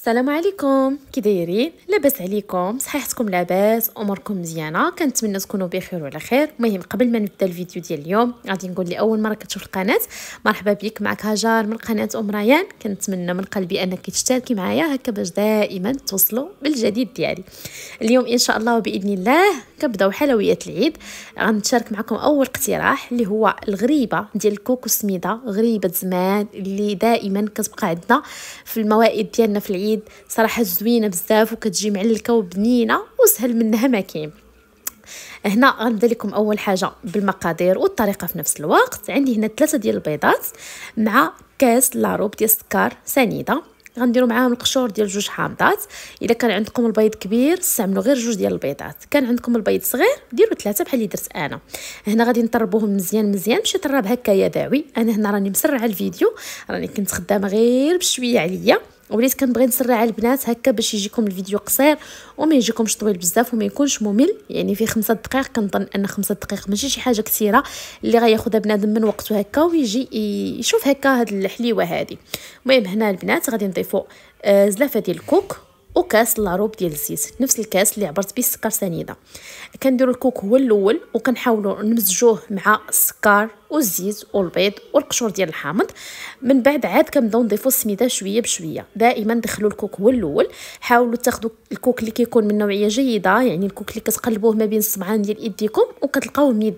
السلام عليكم كي دايرين لاباس عليكم صحيحتكم لاباس اموركم مزيانه كنتمنى تكونوا بخير وعلى خير المهم قبل ما نبدا الفيديو ديال اليوم غادي نقول لاول مره كتشوف القناه مرحبا بك معك هاجر من قناه ام ريان كنتمنى من قلبي انك تشتركي معايا هكا باش دائما توصلوا بالجديد ديالي اليوم ان شاء الله وباذن الله كنبداو حلويات العيد غنتشارك معكم اول اقتراح اللي هو الغريبه ديال الكوكو سميده غريبه زمان اللي دائما كتبقى عندنا في الموائد ديالنا في العيد صراحه زوينه بزاف وكتجي معلكه وبنينه وسهل منها ما كاين هنا غنبدا لكم اول حاجه بالمقادير والطريقه في نفس الوقت عندي هنا ثلاثه ديال البيضات مع كاس لاروب ديال السكر سنيده غنديروا معاهم القشور ديال جوج حامضات الا كان عندكم البيض كبير استعملوا غير جوج ديال البيضات كان عندكم البيض صغير ديروا ثلاثه بحال اللي درت انا هنا غادي نطربوهم مزيان مزيان باش يطرب هكا يداوي انا هنا راني مسرعه الفيديو راني كنت خدامه غير بشويه عليا وليت كنبغي نسرع على البنات هكا باش يجيكم الفيديو قصير وما يجيكمش طويل بزاف وما يكونش ممل يعني في خمسة دقائق كنظن ان خمسة دقائق ماشي شي حاجه كثيره اللي غياخذها بنادم من وقته هكا ويجي يشوف هكا هاد الحليوه هذه المهم هنا البنات غادي نضيفوا آه زلافه ديال الكوك وكاس لاروب ديال الزيت نفس الكاس اللي عبرت به السكر سنيده كنديروا الكوك هو الاول وكنحاولوا نمزجوه مع السكر والزيت والبيض والقشور ديال الحامض من بعد عاد كنبداو نضيفوا السميده شويه بشويه دائما دخلوا الكوك هو الاول حاولوا تاخذوا الكوك اللي كيكون من نوعيه جيده يعني الكوك اللي كتقلبوه ما بين الصبعان ديال ايديكم وكتلقاوه من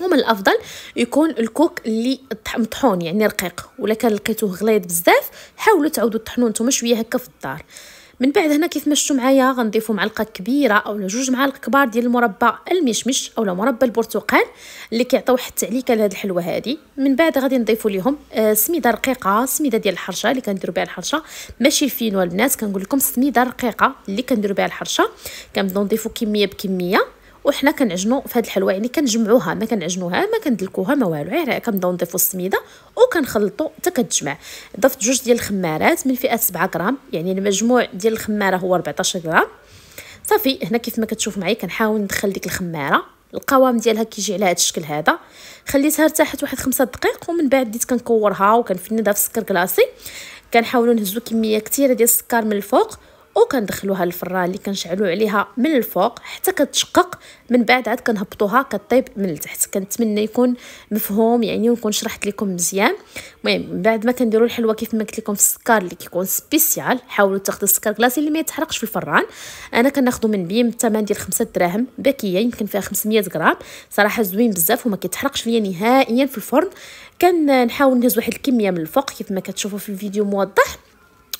ومن الافضل يكون الكوك اللي مطحون يعني رقيق ولا كان لقيتوه غليظ بزاف حاولوا تعاودوا تطحنوه نتوما شويه هكا في الدار من بعد هنا كيف مشتو معايا غنضيفو معلقه كبيره اولا جوج معالق كبار ديال المربى المشمش اولا مربى البرتقال اللي كيعطيو واحد التعليكه لهاد الحلوه هادي من بعد غادي نضيفو ليهم آه سميده رقيقه سميده ديال الحرشه اللي كنديرو بها الحرشه ماشي الفينوال البنات كنقول لكم سميده رقيقه اللي كنديرو بها الحرشه كنبداو نضيفو كميه بكميه وحنا كنعجنوا في هاد الحلوه يعني كنجمعوها ما كنعجنوها ما كندلكوها ما والو غير كنبداو نضيفوا السميده وكنخلطوا حتى كتجمع ضفت جوج ديال الخمارات من فئه 7 غرام يعني المجموع ديال الخماره هو 14 غرام صافي هنا كيف ما كتشوف معايا كنحاول ندخل ديك الخماره القوام ديالها كيجي على هذا الشكل هذا خليتها ارتاحت واحد خمسة دقائق ومن بعد بديت كنكورها وكنفندها في السكر كلاصي كنحاولوا نهزو كميه كثيره ديال السكر من الفوق وكندخلوها للفران اللي كنشعلو عليها من الفوق حتى كتشقق من بعد عاد كنهبطوها كطيب من التحت كنتمنى يكون مفهوم يعني ونكون شرحت لكم مزيان المهم من بعد ما كنديرو الحلوه كيف ما قلت لكم في السكر اللي كيكون سبيسيال حاولوا تاخذوا السكر كلاصي اللي ما يتحرقش في الفران انا كناخذو من بيم الثمن ديال 5 دراهم باكيه يمكن فيها 500 غرام صراحه زوين بزاف وما كيتحرقش ليا نهائيا في الفرن كنحاول نهز واحد الكميه من الفوق كيف ما كتشوفوا في الفيديو موضح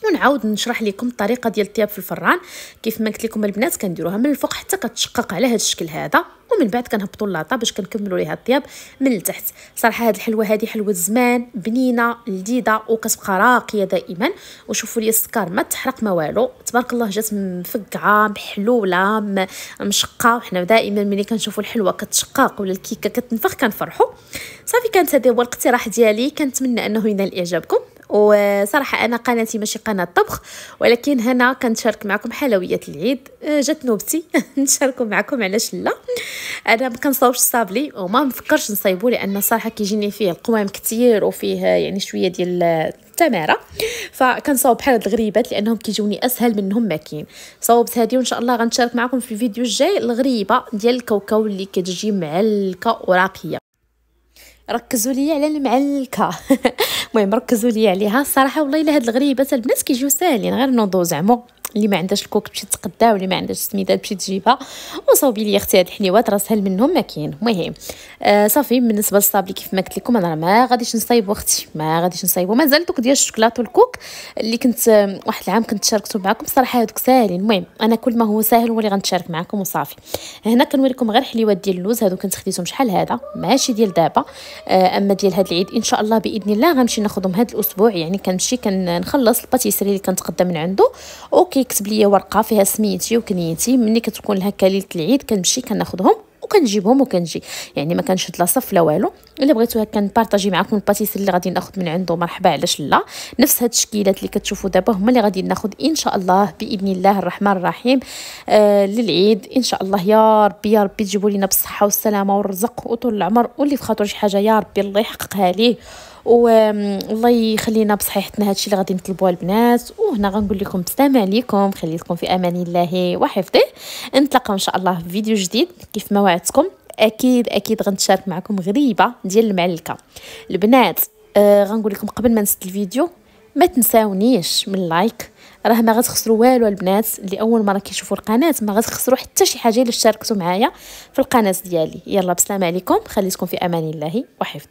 ونعاود نشرح لكم الطريقه ديال الطياب في الفران كيف ما قلت لكم البنات كنديروها من الفوق حتى كتشقق على هذا الشكل هذا ومن بعد كنهبطوا اللاطه باش كنكملوا ليها الطياب من التحت صراحه هاد الحلوه هادي حلوه زمان بنينه لذيذه وكتبقى راقيه دائما وشوفوا لي السكر ما تحرق ما والو تبارك الله جات مفقعه محلوله مشقه وحنا دائما ملي كنشوفوا الحلوه كتشقق ولا الكيكه كتنفخ كنفرحوا صافي كانت هذه هو الاقتراح ديالي كنتمنى انه ينال اعجابكم وصراحة أنا قناتي ماشي قناة طبخ ولكن هنا كنتشارك معكم حلويات العيد أه، جات نوبتي نشاركوا معكم علاش لا أنا ما كنصاوبش الصابلي وما مفكرش نصايبو لأن صراحة كيجيني فيه القوام كتير وفيه يعني شوية ديال التماره فكنصاوب بحال هاد الغريبات لانهم كيجوني اسهل منهم ما صوبت صاوبت هادي وان شاء الله غنشارك معكم في الفيديو الجاي الغريبه ديال الكوكو اللي كتجي معلكه وراقيه ركزوا لي على المعلكه المهم ركزوا لي عليها الصراحه والله الا هاد الغريبات البنات كيجيو ساهلين غير نوضو زعما اللي ما عندهاش الكوك تمشي تقدا واللي ما عندهاش السميدات تمشي تجيبها وصاوبي لي اختي هاد الحليوات راه سهل منهم ما كاين المهم آه، صافي بالنسبه للصابلي كيف ما قلت لكم انا ما غاديش نصايبو اختي ما غاديش نصايبو مازال دوك ديال الشوكولات والكوك اللي كنت آه، واحد العام كنت شاركتو معكم صراحه هادوك ساهلين المهم انا كل ما هو ساهل هو اللي غنتشارك معكم وصافي هنا كنوريكم غير حليوات ديال اللوز هادو كنت خديتهم شحال هذا ماشي ديال دابا آه، اما ديال هاد العيد ان شاء الله باذن الله غنمشي ناخذهم هاد الاسبوع يعني كنمشي كنخلص الباتيسري اللي كنتقدم من عنده اوكي كتب ليا ورقه فيها سميتي وكنيتي ملي كتكون هكا ليله العيد كنمشي كناخذهم وكنجيبهم وكنجي يعني ما كنشد لا صف لا والو الا بغيتو هكا نبارطاجي معكم الباتيسير اللي غادي ناخذ من عنده مرحبا علاش لا نفس هاد التشكيلات اللي كتشوفوا دابا هما اللي غادي ناخذ ان شاء الله باذن الله الرحمن الرحيم آه للعيد ان شاء الله يا ربي يا ربي تجيبوا لينا بالصحه والسلامه والرزق وطول العمر واللي في خاطر شي حاجه يا ربي الله يحققها ليه والله يخلينا بصحيحتنا هادشي اللي غادي نطلبوه البنات وهنا غنقول لكم بسلام عليكم خليتكم في امان الله وحفظه نتلاقاو ان شاء الله في فيديو جديد كيف ما وعدتكم اكيد اكيد غنتشارك معكم غريبه ديال المعلكه البنات آه غنقول لكم قبل ما نسد الفيديو ما تنساونيش من لايك راه ما غتخسروا والو البنات اللي اول مره كيشوفوا القناه ما غتخسروا حتى شي حاجه الا اشتركتوا معايا في القناه ديالي يلا بسلام عليكم خليتكم في امان الله وحفظ